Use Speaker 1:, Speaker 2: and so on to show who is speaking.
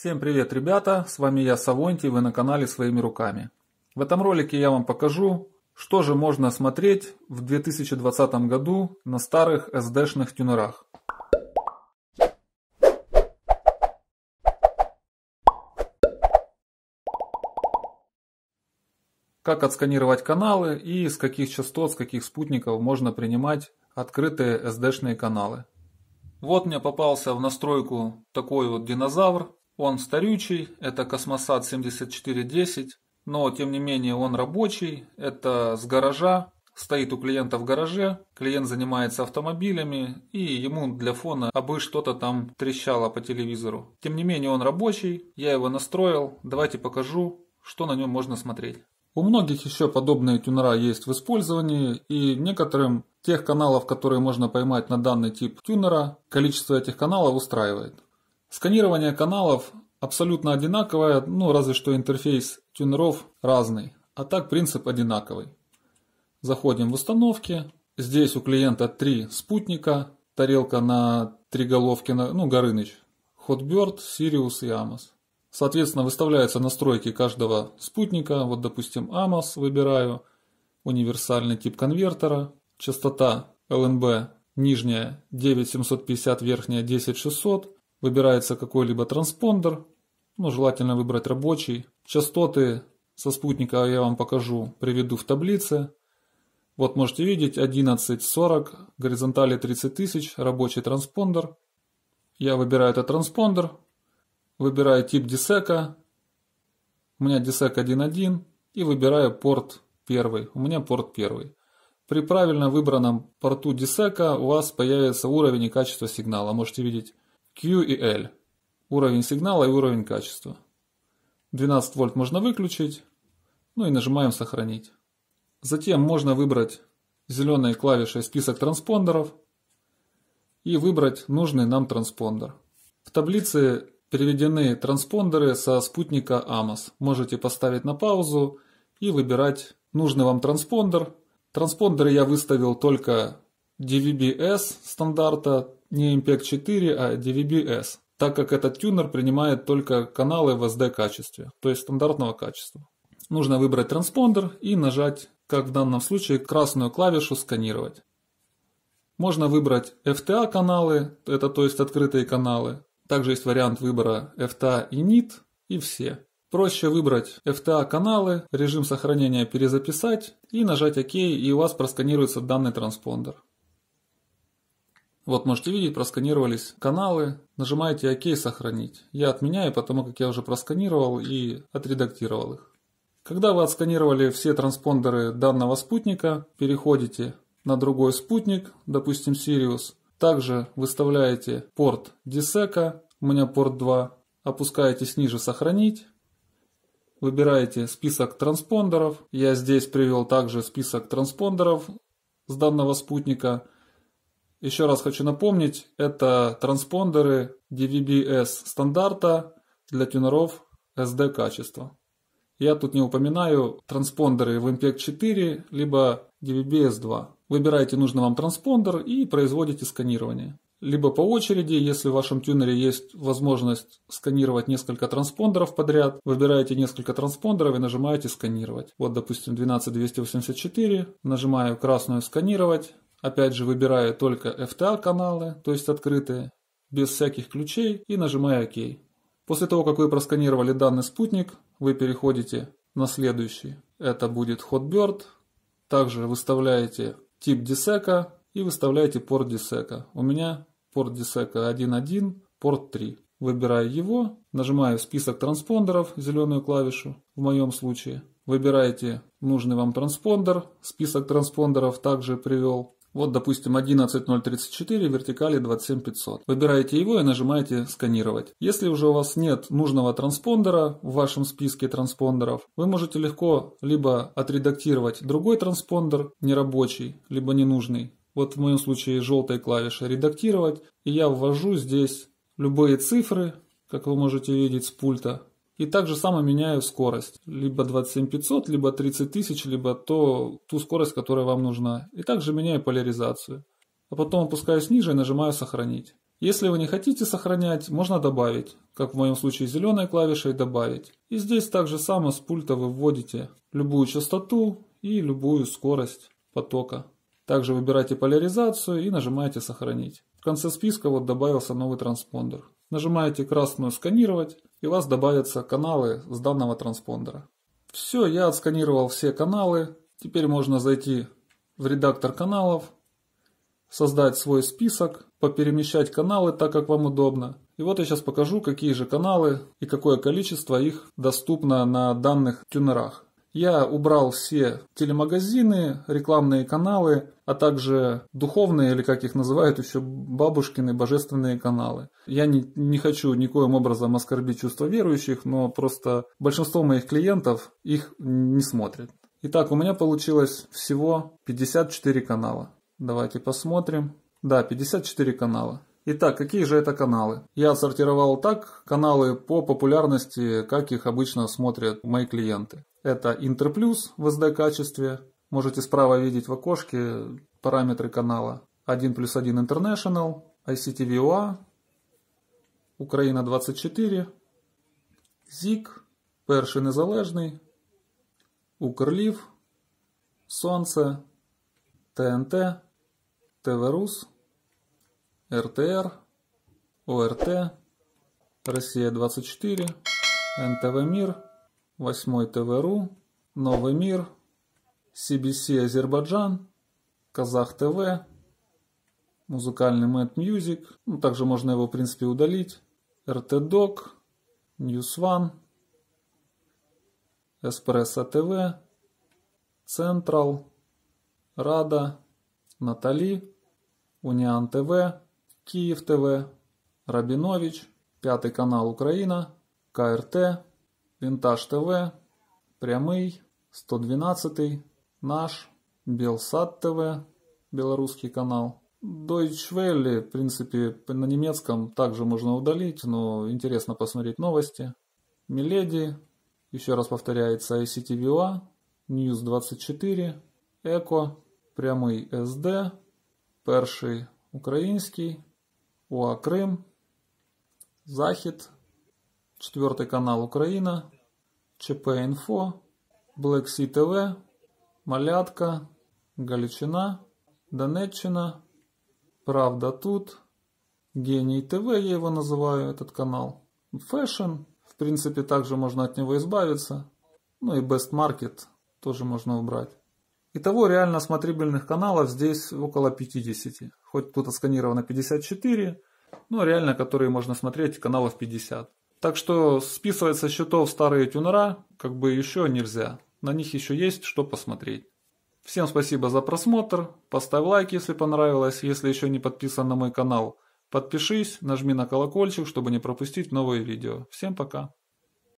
Speaker 1: Всем привет, ребята! С вами я, Савонти, вы на канале Своими Руками. В этом ролике я вам покажу, что же можно смотреть в 2020 году на старых SD-шных тюнерах. Как отсканировать каналы и с каких частот, с каких спутников можно принимать открытые SD-шные каналы. Вот мне попался в настройку такой вот динозавр он старючий, это Космосад 7410, но тем не менее он рабочий, это с гаража, стоит у клиента в гараже, клиент занимается автомобилями, и ему для фона абы что-то там трещало по телевизору. Тем не менее он рабочий, я его настроил, давайте покажу, что на нем можно смотреть. У многих еще подобные тюнера есть в использовании, и некоторым тех каналов, которые можно поймать на данный тип тюнера, количество этих каналов устраивает. Сканирование каналов абсолютно одинаковое, ну разве что интерфейс тюнеров разный, а так принцип одинаковый. Заходим в установки, здесь у клиента три спутника, тарелка на три головки, ну Горыныч, Hotbird, Sirius и Amos. Соответственно, выставляются настройки каждого спутника. Вот, допустим, Amos выбираю, универсальный тип конвертера, частота LNB нижняя 9750, верхняя 10600, Выбирается какой-либо транспондер, ну, желательно выбрать рабочий. Частоты со спутника я вам покажу, приведу в таблице. Вот можете видеть 11.40, горизонтали 30 тысяч, рабочий транспондер. Я выбираю этот транспондер, выбираю тип десека, у меня десек 1.1 и выбираю порт 1, у меня порт 1. При правильно выбранном порту десека у вас появится уровень и качество сигнала. Можете видеть Q и L. Уровень сигнала и уровень качества. 12 вольт можно выключить. Ну и нажимаем сохранить. Затем можно выбрать зеленой клавишей список транспондеров и выбрать нужный нам транспондер. В таблице переведены транспондеры со спутника AMOS. Можете поставить на паузу и выбирать нужный вам транспондер. Транспондеры я выставил только DVB-S стандарта не MPEG 4, а DVB-S, так как этот тюнер принимает только каналы в SD качестве, то есть стандартного качества. Нужно выбрать транспондер и нажать, как в данном случае, красную клавишу «Сканировать». Можно выбрать FTA а каналы, это то есть открытые каналы. Также есть вариант выбора FTA а и NIT и все. Проще выбрать FTA а каналы, режим сохранения перезаписать и нажать ОК и у вас просканируется данный транспондер. Вот можете видеть, просканировались каналы. Нажимаете ОК сохранить. Я отменяю, потому как я уже просканировал и отредактировал их. Когда вы отсканировали все транспондеры данного спутника, переходите на другой спутник, допустим Sirius. Также выставляете порт DSECA, у меня порт 2. Опускаетесь ниже «Сохранить». Выбираете список транспондеров. Я здесь привел также список транспондеров с данного спутника. Еще раз хочу напомнить, это транспондеры DVB-S стандарта для тюнеров SD качества. Я тут не упоминаю транспондеры в WMPEG 4, либо DVB-S 2. Выбирайте нужный вам транспондер и производите сканирование. Либо по очереди, если в вашем тюнере есть возможность сканировать несколько транспондеров подряд, выбираете несколько транспондеров и нажимаете сканировать. Вот, допустим, 12284, нажимаю красную сканировать, Опять же, выбираю только FTA-каналы, то есть открытые, без всяких ключей и нажимаю ОК. После того, как вы просканировали данный спутник, вы переходите на следующий. Это будет Hotbird. Также выставляете тип десека и выставляете порт десека. У меня порт десека 1.1, порт 3. Выбираю его, нажимаю список транспондеров, зеленую клавишу в моем случае. Выбираете нужный вам транспондер, список транспондеров также привел. Вот, допустим, 11034 вертикали 27500. Выбираете его и нажимаете «Сканировать». Если уже у вас нет нужного транспондера в вашем списке транспондеров, вы можете легко либо отредактировать другой транспондер, нерабочий, либо ненужный. Вот в моем случае желтой клавишей «Редактировать». И я ввожу здесь любые цифры, как вы можете видеть с пульта, и также само меняю скорость. Либо 27500, либо 30000, либо то, ту скорость, которая вам нужна. И также меняю поляризацию. А потом опускаюсь ниже и нажимаю «Сохранить». Если вы не хотите сохранять, можно добавить, как в моем случае зеленой клавишей «Добавить». И здесь также само с пульта вы вводите любую частоту и любую скорость потока. Также выбирайте поляризацию и нажимаете «Сохранить». В конце списка вот добавился новый транспондер. Нажимаете красную «Сканировать» и у вас добавятся каналы с данного транспондера. Все, я отсканировал все каналы. Теперь можно зайти в редактор каналов, создать свой список, поперемещать каналы так, как вам удобно. И вот я сейчас покажу, какие же каналы и какое количество их доступно на данных тюнерах. Я убрал все телемагазины, рекламные каналы, а также духовные, или как их называют еще, бабушкины, божественные каналы. Я не, не хочу никоим образом оскорбить чувства верующих, но просто большинство моих клиентов их не смотрят. Итак, у меня получилось всего 54 канала. Давайте посмотрим. Да, 54 канала. Итак, какие же это каналы? Я отсортировал так каналы по популярности, как их обычно смотрят мои клиенты. Это интерплюс в SD-качестве. Можете справа видеть в окошке параметры канала. 1 плюс 1 International, ICTVUA, Украина 24, ЗІК, Перший Незалежний, Укрлів, Сонце, ТНТ, ТВРУС, РТР, ОРТ, Росія 24, НТВ Мир. 8 ТВРУ, Новый мир, CBC Азербайджан, Казах ТВ, музыкальный Mad Music, ну, также можно его в принципе удалить, РТ-Док, News One, Эспрессо ТВ, Централ, Рада, Натали, Униан ТВ, Киев ТВ, Рабинович, Пятый канал Украина, КРТ, Винтаж ТВ, Прямый, 112, Наш, Белсат ТВ, белорусский канал. Deutsche Welle, в принципе, на немецком также можно удалить, но интересно посмотреть новости. Миледи, еще раз повторяется, ICTVA, News 24, Эко, Прямий СД, Перший украинский, УА Крым, Захид Четвертый канал Украина, ЧП Инфо, Black Sea ТВ, Малятка, Галичина, Донеччина, Правда тут, Гений ТВ, я его называю, этот канал. Фэшн, в принципе, также можно от него избавиться. Ну и Best Market тоже можно убрать. Итого реально смотрибельных каналов здесь около 50. Хоть тут отсканировано 54, но реально, которые можно смотреть, каналов 50. Так что списывать со счетов старые тюнера как бы еще нельзя. На них еще есть что посмотреть. Всем спасибо за просмотр. Поставь лайк, если понравилось. Если еще не подписан на мой канал, подпишись, нажми на колокольчик, чтобы не пропустить новые видео. Всем пока.